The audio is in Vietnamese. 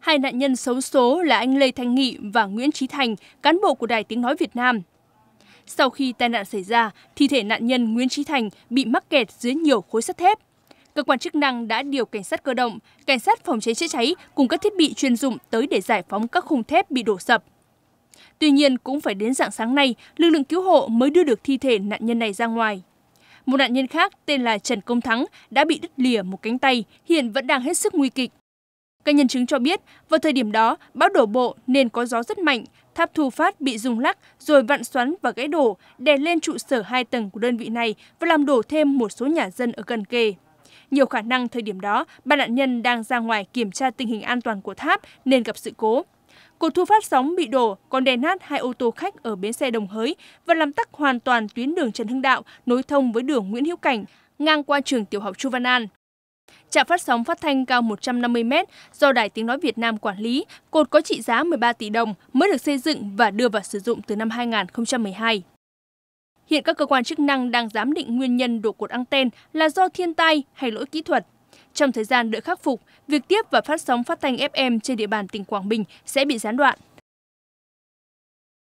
Hai nạn nhân xấu số là anh Lê Thanh Nghị và Nguyễn Trí Thành, cán bộ của Đài Tiếng Nói Việt Nam. Sau khi tai nạn xảy ra, thi thể nạn nhân Nguyễn Trí Thành bị mắc kẹt dưới nhiều khối sắt thép. Cơ quan chức năng đã điều cảnh sát cơ động, cảnh sát phòng cháy chữa cháy cùng các thiết bị chuyên dụng tới để giải phóng các khung thép bị đổ sập. Tuy nhiên, cũng phải đến dạng sáng nay, lực lượng cứu hộ mới đưa được thi thể nạn nhân này ra ngoài. Một nạn nhân khác tên là Trần Công Thắng đã bị đứt lìa một cánh tay, hiện vẫn đang hết sức nguy kịch. Các nhân chứng cho biết, vào thời điểm đó, bão đổ bộ nên có gió rất mạnh, tháp thu phát bị rung lắc rồi vặn xoắn và gãy đổ, đè lên trụ sở hai tầng của đơn vị này và làm đổ thêm một số nhà dân ở gần kề. Nhiều khả năng thời điểm đó, ba nạn nhân đang ra ngoài kiểm tra tình hình an toàn của tháp nên gặp sự cố. Cột thu phát sóng bị đổ, còn đè nát hai ô tô khách ở bến xe Đồng Hới và làm tắc hoàn toàn tuyến đường Trần Hưng Đạo nối thông với đường Nguyễn Hữu Cảnh, ngang qua trường tiểu học Chu Văn An. Trạm phát sóng phát thanh cao 150 m do Đài Tiếng Nói Việt Nam quản lý, cột có trị giá 13 tỷ đồng mới được xây dựng và đưa vào sử dụng từ năm 2012. Hiện các cơ quan chức năng đang giám định nguyên nhân đổ cột anten là do thiên tai hay lỗi kỹ thuật. Trong thời gian đợi khắc phục, việc tiếp và phát sóng phát thanh FM trên địa bàn tỉnh Quảng Bình sẽ bị gián đoạn.